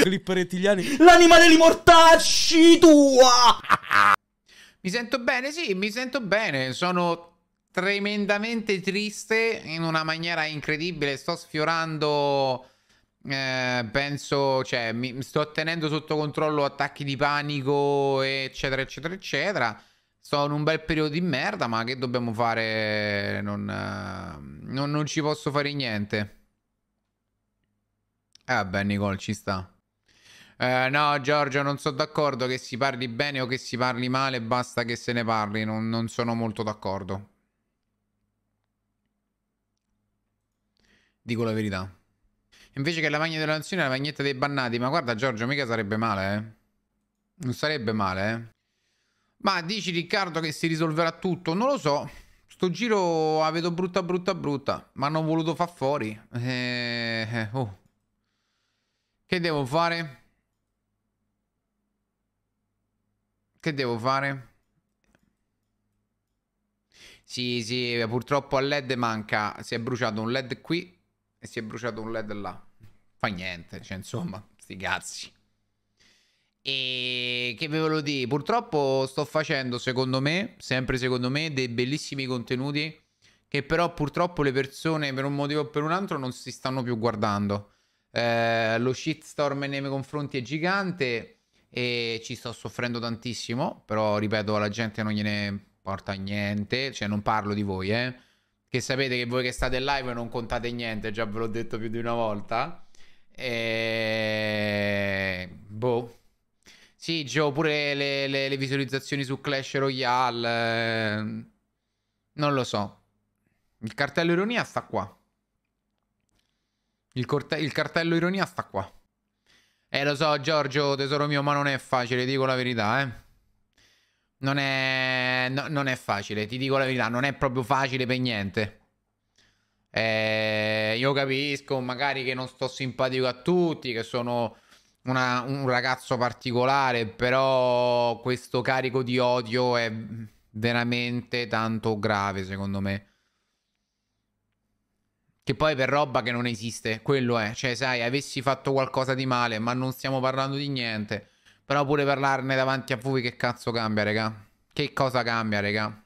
Clipperettiliani. L'anima degli mortacci tua! Mi sento bene, sì, mi sento bene. Sono tremendamente triste in una maniera incredibile. Sto sfiorando. Eh, penso, cioè, mi, sto tenendo sotto controllo attacchi di panico, eccetera, eccetera, eccetera. Sto in un bel periodo di merda, ma che dobbiamo fare? Non, eh, non, non ci posso fare niente. Eh beh, Nicole, ci sta. Eh, no, Giorgio, non sono d'accordo che si parli bene o che si parli male, basta che se ne parli, non, non sono molto d'accordo. Dico la verità. Invece che la magna della nazione è la magnetta dei bannati, ma guarda Giorgio, mica sarebbe male, eh. Non sarebbe male, eh. Ma dici Riccardo che si risolverà tutto? Non lo so. Sto giro la vedo brutta brutta brutta, ma hanno voluto far fuori. Eh, eh oh. Che devo fare? Che devo fare? Sì, sì, purtroppo al LED manca. Si è bruciato un LED qui e si è bruciato un LED là. Fa niente, cioè insomma, sti cazzi. E che ve lo dico, purtroppo sto facendo, secondo me, sempre secondo me, dei bellissimi contenuti che però purtroppo le persone per un motivo o per un altro non si stanno più guardando. Eh, lo shitstorm nei miei confronti è gigante e ci sto soffrendo tantissimo, però ripeto, alla gente non gliene porta niente, cioè non parlo di voi, eh. Che sapete che voi che state live non contate niente, già ve l'ho detto più di una volta. E... Eh, boh. Sì, Gio, pure le, le, le, visualizzazioni su Clash Royale. Eh... Non lo so. Il cartello ironia sta qua. Il, il cartello ironia sta qua. Eh, lo so, Giorgio, tesoro mio, ma non è facile, dico la verità, eh. Non è... No, non è facile, ti dico la verità, non è proprio facile per niente. Eh, io capisco magari che non sto simpatico a tutti, che sono una, un ragazzo particolare, però questo carico di odio è veramente tanto grave secondo me. Che poi per roba che non esiste, quello è. Cioè, sai, avessi fatto qualcosa di male, ma non stiamo parlando di niente. Però pure parlarne davanti a voi che cazzo cambia, raga. Che cosa cambia, raga?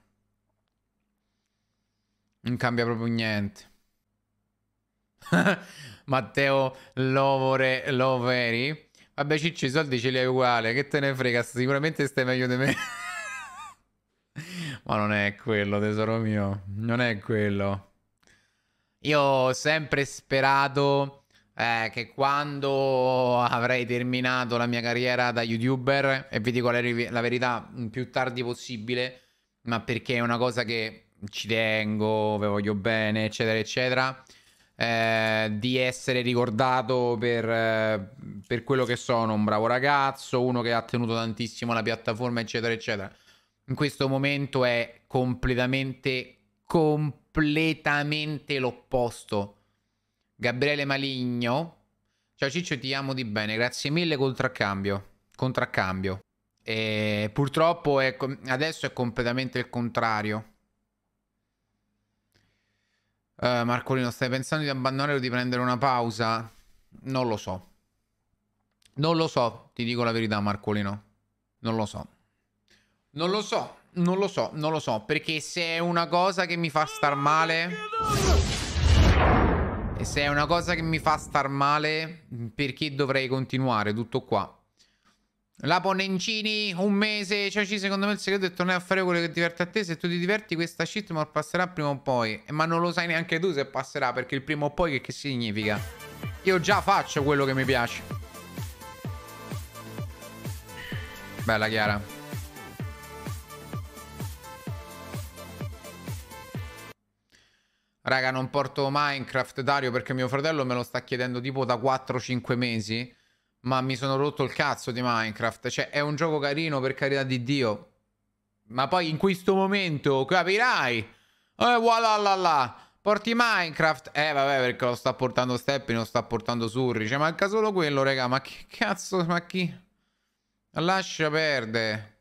Non cambia proprio niente. Matteo Lovore Loveri. Vabbè, Cicci, i soldi ce li hai uguale. Che te ne frega? Sicuramente stai meglio di me. Ma non è quello, tesoro mio. Non è quello. Io ho sempre sperato eh, che quando avrei terminato la mia carriera da youtuber, e vi dico la, la verità più tardi possibile, ma perché è una cosa che ci tengo, ve voglio bene, eccetera, eccetera. Eh, di essere ricordato per, eh, per, quello che sono, un bravo ragazzo, uno che ha tenuto tantissimo la piattaforma, eccetera, eccetera. In questo momento è completamente completamente l'opposto. Gabriele Maligno. Ciao Ciccio, ti amo di bene, grazie mille contraccambio. Contraccambio. E purtroppo è, adesso è completamente il contrario. Uh, Marcolino, stai pensando di abbandonare o di prendere una pausa? Non lo so. Non lo so, ti dico la verità, Marcolino. Non lo so. Non lo so, non lo so, non lo so. Perché se è una cosa che mi fa star male... E se è una cosa che mi fa star male, perché dovrei continuare? Tutto qua. La Ponencini, un mese. Cioè, ci, secondo me il segreto è tornare a fare quello che diverte a te. Se tu ti diverti, questa shitmore passerà prima o poi. Eh, ma non lo sai neanche tu se passerà, perché il prima o poi che, che significa? Io già faccio quello che mi piace. Bella Chiara. Raga, non porto Minecraft, Dario, perché mio fratello me lo sta chiedendo tipo da 4-5 mesi. Ma mi sono rotto il cazzo di Minecraft. Cioè, è un gioco carino, per carità di Dio. Ma poi in questo momento capirai. Eh, voilà, là, là. Porti Minecraft. Eh, vabbè, perché lo sta portando Steppi, lo sta portando Surri. Cioè, manca solo quello, raga. Ma che cazzo, ma chi? Lascia perdere.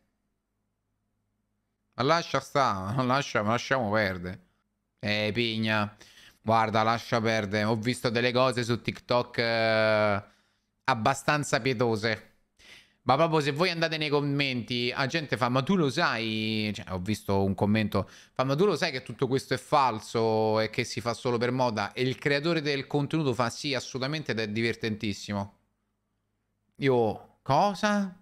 Lascia sta, lascia, lasciamo perdere. Eh, pigna. Guarda, lascia perdere. Ho visto delle cose su TikTok eh, abbastanza pietose. Ma proprio se voi andate nei commenti, la gente fa, ma tu lo sai, cioè, ho visto un commento, fa, ma tu lo sai che tutto questo è falso e che si fa solo per moda? E il creatore del contenuto fa, sì, assolutamente ed è divertentissimo. Io, cosa?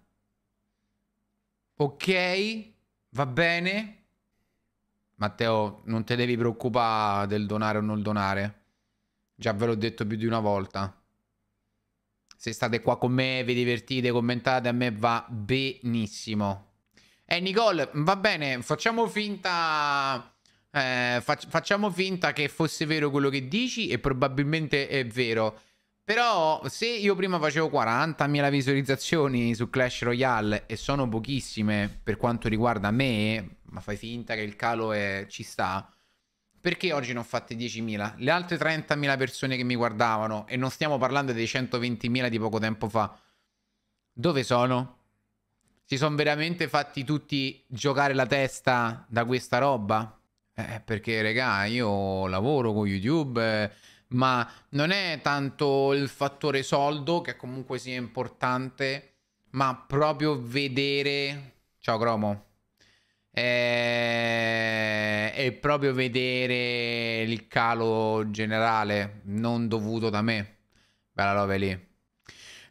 Ok, va bene. Matteo, non te devi preoccupare del donare o non donare. Già ve l'ho detto più di una volta. Se state qua con me, vi divertite, commentate, a me va benissimo. Eh, Nicole, va bene, facciamo finta... Eh, fac facciamo finta che fosse vero quello che dici e probabilmente è vero. Però se io prima facevo 40.000 visualizzazioni su Clash Royale e sono pochissime per quanto riguarda me, ma fai finta che il calo è... ci sta, perché oggi ne ho fatte 10.000? Le altre 30.000 persone che mi guardavano, e non stiamo parlando dei 120.000 di poco tempo fa, dove sono? Si sono veramente fatti tutti giocare la testa da questa roba? Eh, perché regà, io lavoro con YouTube... Eh, ma non è tanto il fattore soldo che comunque sia importante, ma proprio vedere... Ciao Cromo. E... Eh, e proprio vedere il calo generale non dovuto da me. Bella roba lì.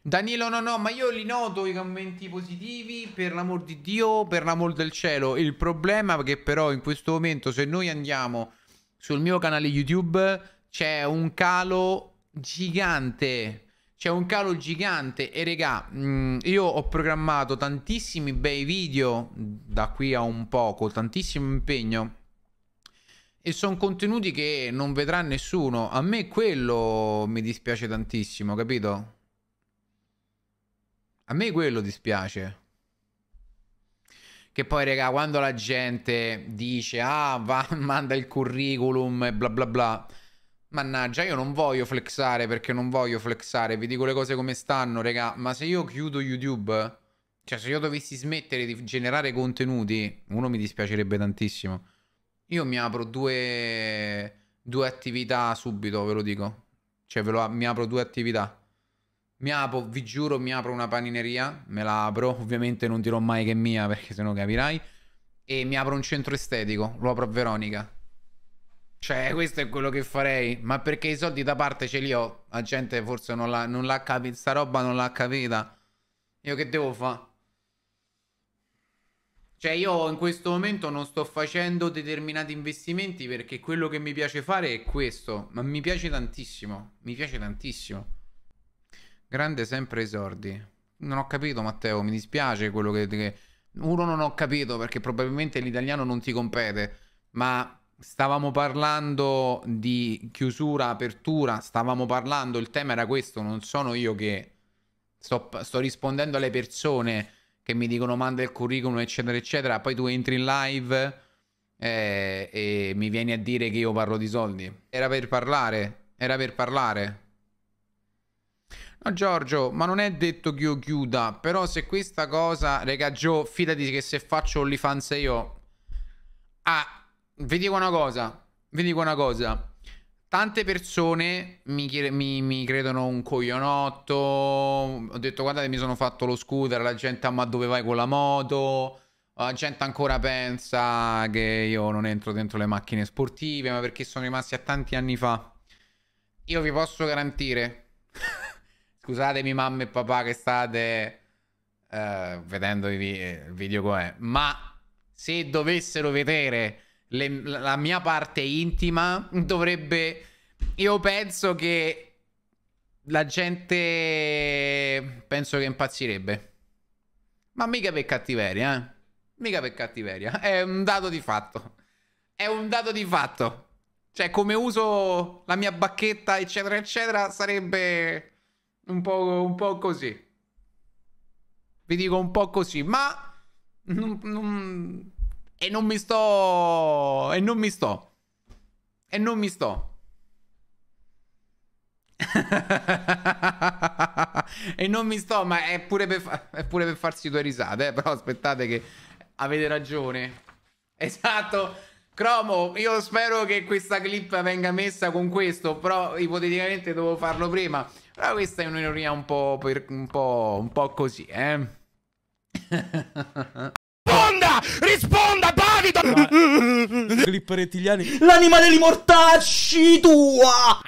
Danilo, no, no, ma io li noto i commenti positivi, per l'amor di Dio, per l'amor del cielo. Il problema è che però in questo momento se noi andiamo sul mio canale YouTube c'è un calo gigante. C'è un calo gigante e regà, mh, mm, io ho programmato tantissimi bei video da qui a un poco, tantissimo impegno e sono contenuti che non vedrà nessuno. A me quello mi dispiace tantissimo, capito? A me quello dispiace. Che poi, regà, quando la gente dice, ah, va, manda il curriculum e bla bla bla Mannaggia, io non voglio flexare perché non voglio flexare, vi dico le cose come stanno, regà, ma se io chiudo YouTube, cioè se io dovessi smettere di generare contenuti, uno mi dispiacerebbe tantissimo. Io mi apro due, due attività subito, ve lo dico. Cioè ve lo, mi apro due attività. Mi apro, vi giuro, mi apro una panineria, me la apro, ovviamente non dirò mai che è mia perché sennò capirai. E mi apro un centro estetico, lo apro a Veronica. Cioè, questo è quello che farei. Ma perché i soldi da parte ce li ho? La gente forse non l'ha, non l'ha capita. Sta roba non l'ha capita. Io che devo fare? Cioè, io in questo momento non sto facendo determinati investimenti perché quello che mi piace fare è questo. Ma mi piace tantissimo. Mi piace tantissimo. Grande sempre i sordi. Non ho capito, Matteo. Mi dispiace quello che. che... Uno non ho capito perché probabilmente l'italiano non ti compete. Ma Stavamo parlando di chiusura, apertura, stavamo parlando, il tema era questo, non sono io che sto, sto rispondendo alle persone che mi dicono manda il curriculum eccetera eccetera, poi tu entri in live eh, e mi vieni a dire che io parlo di soldi. Era per parlare, era per parlare. No Giorgio, ma non è detto che io chiuda, però se questa cosa, regà Gio, fidati che se faccio OnlyFans io... Ah, vi dico una cosa, vi dico una cosa. Tante persone mi, mi, mi credono un coglionotto. Ho detto, guardate, mi sono fatto lo scooter. La gente, ah, ma dove vai con la moto? La gente ancora pensa che io non entro dentro le macchine sportive, ma perché sono rimasti a tanti anni fa. Io vi posso garantire, scusatemi mamma e papà che state uh, vedendo eh, il video com'è, ma se dovessero vedere le, la mia parte intima dovrebbe... Io penso che la gente penso che impazzirebbe. Ma mica per cattiveria, eh? Mica per cattiveria, è un dato di fatto. È un dato di fatto. Cioè, come uso la mia bacchetta, eccetera, eccetera, sarebbe un po', un po così. Vi dico un po' così, ma... Non, non, e non mi sto... E non mi sto. E non mi sto. e non mi sto, ma è pure, per, fa- è pure per farsi due risate. Eh? Però aspettate che avete ragione. Esatto. Cromo, io spero che questa clip venga messa con questo, però ipoteticamente dovevo farlo prima. Però questa è un'ironia un po', per, un po', un po' così, eh. risponda! Risponda, Davido! Clip rettiliani. L'anima degli mortacci tua!